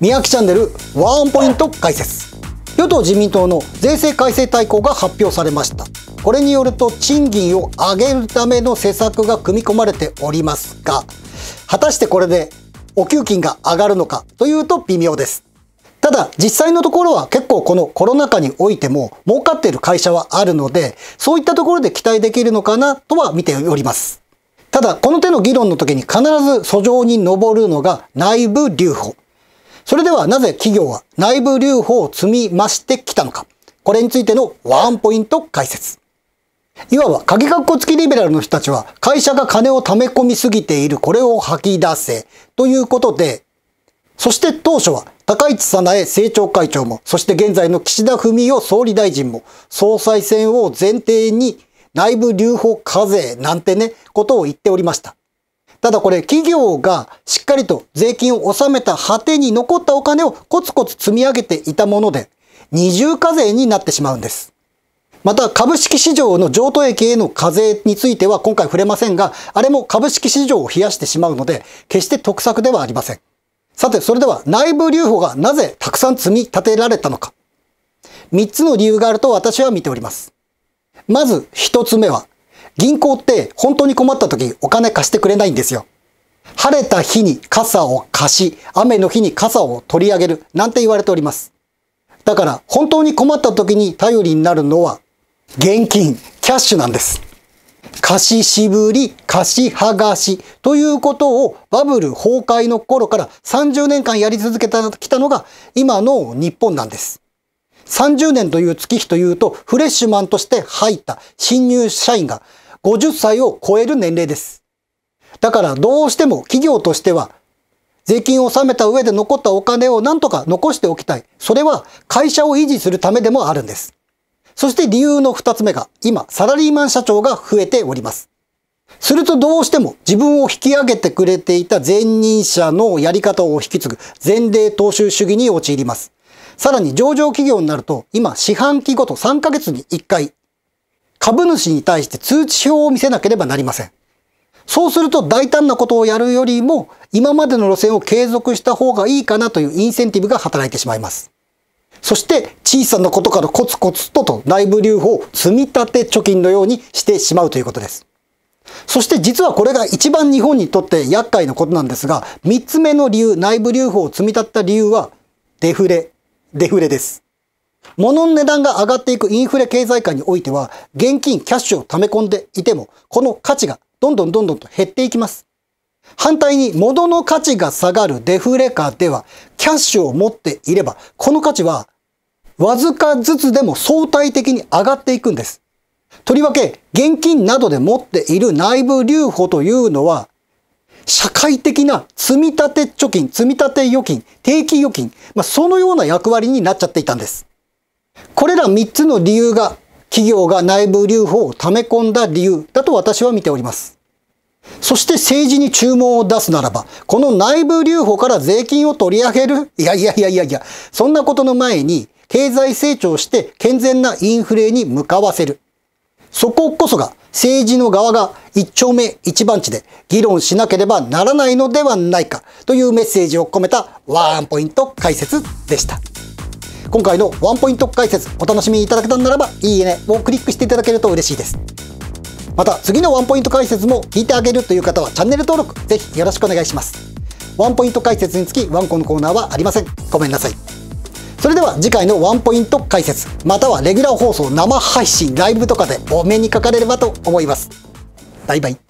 宮城チャンネルワンポイント解説与党自民党の税制改正大綱が発表されましたこれによると賃金を上げるための施策が組み込まれておりますが果たしてこれでお給金が上がるのかというと微妙ですただ実際のところは結構このコロナ禍においても儲かっている会社はあるのでそういったところで期待できるのかなとは見ておりますただこの手の議論の時に必ず訴状に上るのが内部留保それではなぜ企業は内部留保を積み増してきたのか。これについてのワンポイント解説。いわば鍵格好付きリベラルの人たちは会社が金を溜め込みすぎているこれを吐き出せということで、そして当初は高市早苗政調会長も、そして現在の岸田文雄総理大臣も総裁選を前提に内部留保課税なんてね、ことを言っておりました。ただこれ企業がしっかりと税金を納めた果てに残ったお金をコツコツ積み上げていたもので二重課税になってしまうんです。また株式市場の譲渡益への課税については今回触れませんが、あれも株式市場を冷やしてしまうので、決して得策ではありません。さて、それでは内部留保がなぜたくさん積み立てられたのか。3つの理由があると私は見ております。まず1つ目は、銀行って本当に困った時お金貸してくれないんですよ。晴れた日に傘を貸し、雨の日に傘を取り上げるなんて言われております。だから本当に困った時に頼りになるのは現金、キャッシュなんです。貸し渋り、貸し剥がしということをバブル崩壊の頃から30年間やり続けてきたのが今の日本なんです。30年という月日というとフレッシュマンとして入った新入社員が50歳を超える年齢です。だからどうしても企業としては税金を納めた上で残ったお金を何とか残しておきたい。それは会社を維持するためでもあるんです。そして理由の二つ目が、今、サラリーマン社長が増えております。するとどうしても自分を引き上げてくれていた前任者のやり方を引き継ぐ前例踏襲主義に陥ります。さらに上場企業になると、今、四半期ごと3ヶ月に1回、株主に対して通知表を見せなければなりません。そうすると大胆なことをやるよりも今までの路線を継続した方がいいかなというインセンティブが働いてしまいます。そして小さなことからコツコツとと内部留保を積み立て貯金のようにしてしまうということです。そして実はこれが一番日本にとって厄介なことなんですが、三つ目の理由、内部留保を積み立った理由はデフレ、デフレです。物の値段が上がっていくインフレ経済界においては、現金、キャッシュを溜め込んでいても、この価値がどんどんどんどんと減っていきます。反対に物の価値が下がるデフレ下では、キャッシュを持っていれば、この価値はわずかずつでも相対的に上がっていくんです。とりわけ、現金などで持っている内部留保というのは、社会的な積立貯金、積立預金、定期預金、まあ、そのような役割になっちゃっていたんです。これら3つの理由が企業が内部留保を溜め込んだ理由だと私は見ております。そして政治に注文を出すならば、この内部留保から税金を取り上げるいやいやいやいやいや、そんなことの前に、経済成長して健全なインフレに向かわせる。そここそが政治の側が一丁目一番地で議論しなければならないのではないかというメッセージを込めたワンポイント解説でした。今回のワンポイント解説お楽しみいただけたならばいいねをクリックしていただけると嬉しいですまた次のワンポイント解説も聞いてあげるという方はチャンネル登録ぜひよろしくお願いしますワンポイント解説につきワンコのコーナーはありませんごめんなさいそれでは次回のワンポイント解説またはレギュラー放送生配信ライブとかでお目にかかれればと思いますバイバイ